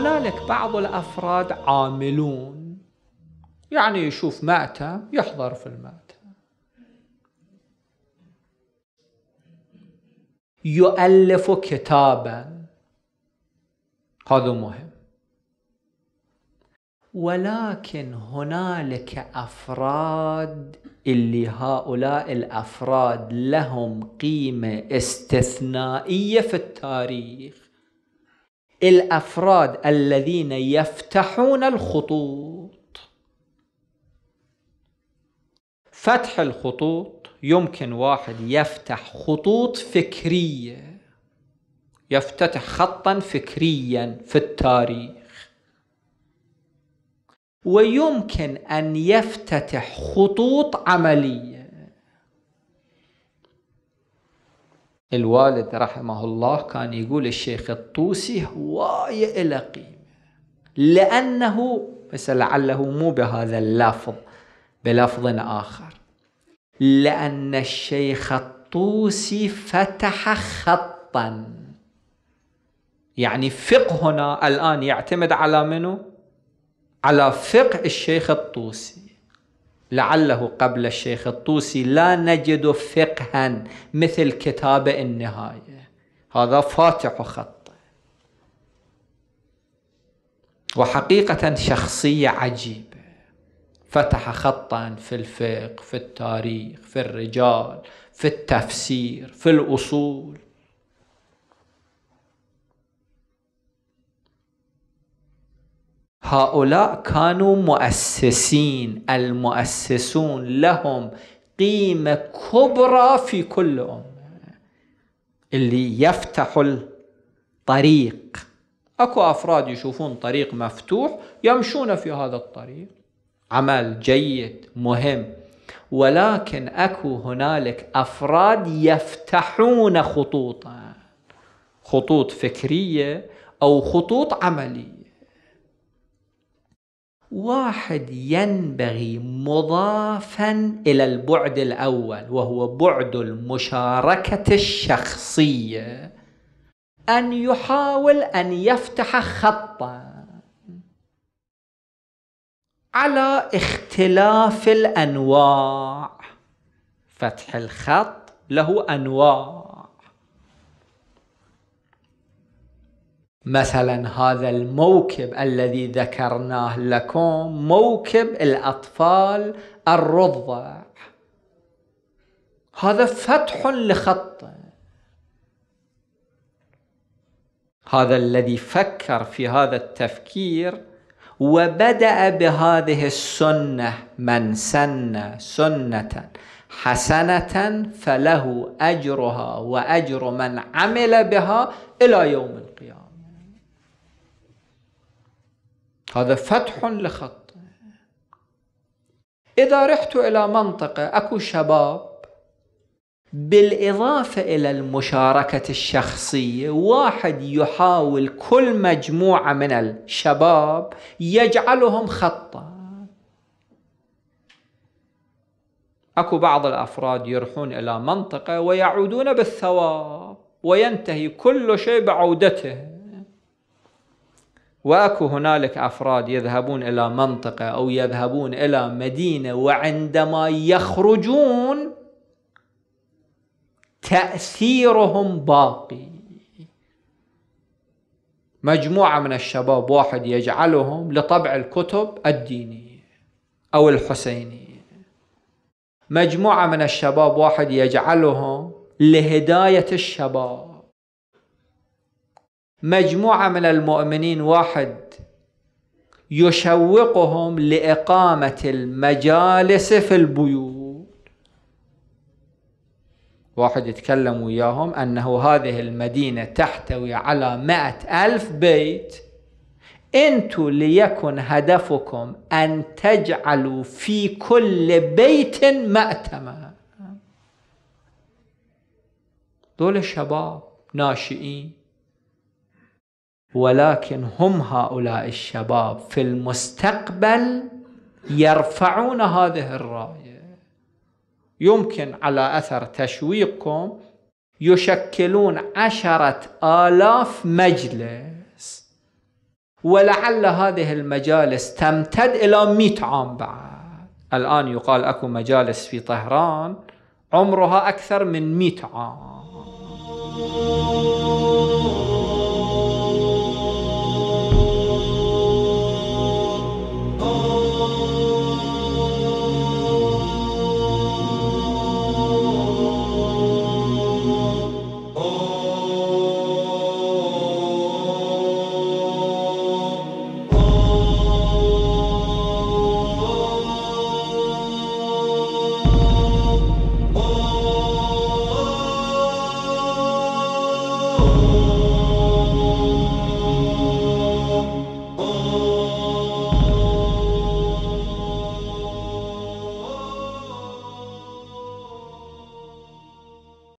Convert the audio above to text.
هنالك بعض الأفراد عاملون يعني يشوف مأتم يحضر في المأتم يؤلف كتابا هذا مهم ولكن هنالك افراد اللي هؤلاء الافراد لهم قيمه استثنائيه في التاريخ الافراد الذين يفتحون الخطوط فتح الخطوط يمكن واحد يفتح خطوط فكريه يفتتح خطا فكريا في التاريخ ويمكن ان يفتتح خطوط عمليه الوالد رحمه الله كان يقول الشيخ الطوسي هواية إلى قيمة لأنه بس لعله مو بهذا اللفظ بلفظ آخر لأن الشيخ الطوسي فتح خطا يعني فقهنا الآن يعتمد على منه على فقه الشيخ الطوسي لعله قبل الشيخ الطوسي لا نجد فقها مثل كتاب النهاية هذا فاتح خط وحقيقة شخصية عجيبة فتح خطا في الفقه في التاريخ في الرجال في التفسير في الأصول هؤلاء كانوا مؤسسين المؤسسون لهم قيمة كبرى في كل أمة اللي يفتح الطريق اكو افراد يشوفون طريق مفتوح يمشون في هذا الطريق عمل جيد مهم ولكن اكو هنالك افراد يفتحون خطوطا خطوط فكريه او خطوط عمليه واحد ينبغي مضافا الى البعد الاول وهو بعد المشاركه الشخصيه ان يحاول ان يفتح خطا على اختلاف الانواع فتح الخط له انواع مثلا هذا الموكب الذي ذكرناه لكم موكب الأطفال الرضع هذا فتح لخطه هذا الذي فكر في هذا التفكير وبدأ بهذه السنة من سن سنة حسنة فله أجرها وأجر من عمل بها إلى يوم القيامة هذا فتح لخط إذا رحت إلى منطقة أكو شباب بالإضافة إلى المشاركة الشخصية واحد يحاول كل مجموعة من الشباب يجعلهم خطا أكو بعض الأفراد يروحون إلى منطقة ويعودون بالثواب وينتهي كل شيء بعودته واكو هنالك افراد يذهبون الى منطقه او يذهبون الى مدينه وعندما يخرجون تاثيرهم باقي مجموعه من الشباب واحد يجعلهم لطبع الكتب الدينيه او الحسينيه مجموعه من الشباب واحد يجعلهم لهدايه الشباب مجموعة من المؤمنين واحد يشوقهم لإقامة المجالس في البيوت واحد يتكلم وياهم أنه هذه المدينة تحتوي على مائة ألف بيت أنتوا ليكن هدفكم أن تجعلوا في كل بيت مأتمة دول الشباب ناشئين ولكن هم هؤلاء الشباب في المستقبل يرفعون هذه الرايه يمكن على اثر تشويقكم يشكلون عشره الاف مجلس ولعل هذه المجالس تمتد الى مئة عام بعد الان يقال اكو مجالس في طهران عمرها اكثر من مئة عام